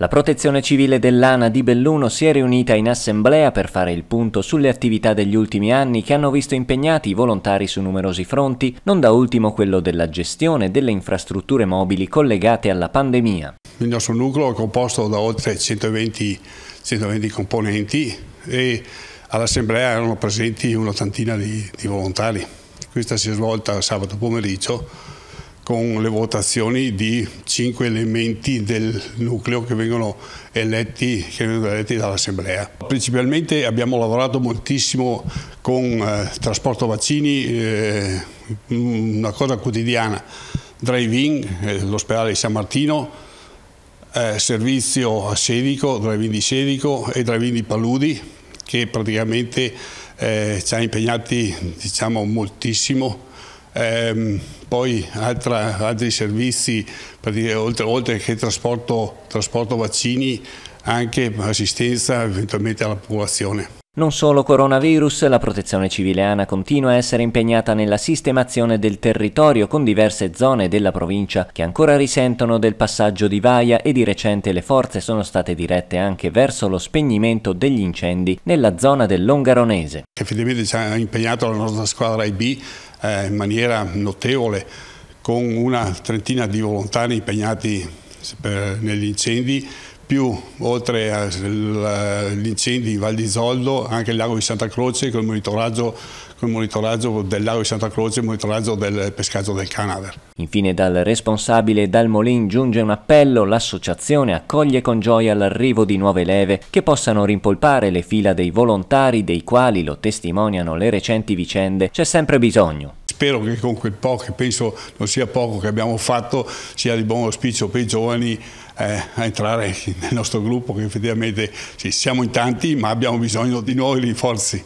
La protezione civile dell'ANA di Belluno si è riunita in assemblea per fare il punto sulle attività degli ultimi anni che hanno visto impegnati i volontari su numerosi fronti, non da ultimo quello della gestione delle infrastrutture mobili collegate alla pandemia. Il nostro nucleo è composto da oltre 120, 120 componenti e all'assemblea erano presenti un'ottantina di, di volontari. Questa si è svolta sabato pomeriggio con le votazioni di cinque elementi del nucleo che vengono eletti, eletti dall'Assemblea. Principalmente abbiamo lavorato moltissimo con eh, trasporto vaccini, eh, mm, una cosa quotidiana, drive-in, eh, l'ospedale di San Martino, eh, servizio a Sedico, drive-in di Sedico e drive-in di Paludi che praticamente eh, ci ha impegnati diciamo, moltissimo Ehm, poi altra, altri servizi, dire, oltre, oltre, che trasporto, trasporto vaccini, anche assistenza eventualmente alla popolazione. Non solo coronavirus, la protezione civileana continua a essere impegnata nella sistemazione del territorio con diverse zone della provincia che ancora risentono del passaggio di vaia e di recente le forze sono state dirette anche verso lo spegnimento degli incendi nella zona del Longaronese. Effettivamente ci ha impegnato la nostra squadra IB eh, in maniera notevole con una trentina di volontari impegnati negli incendi più oltre agli incendi in Val di Zoldo anche il lago di Santa Croce con il monitoraggio, con il monitoraggio del lago di Santa Croce e il monitoraggio del pescaggio del Canaver. Infine dal responsabile dal Molin giunge un appello, l'associazione accoglie con gioia l'arrivo di nuove leve che possano rimpolpare le fila dei volontari dei quali, lo testimoniano le recenti vicende, c'è sempre bisogno. Spero che con quel po' che penso non sia poco, che abbiamo fatto, sia di buon auspicio per i giovani eh, a entrare nel nostro gruppo, che effettivamente sì, siamo in tanti, ma abbiamo bisogno di nuovi rinforzi.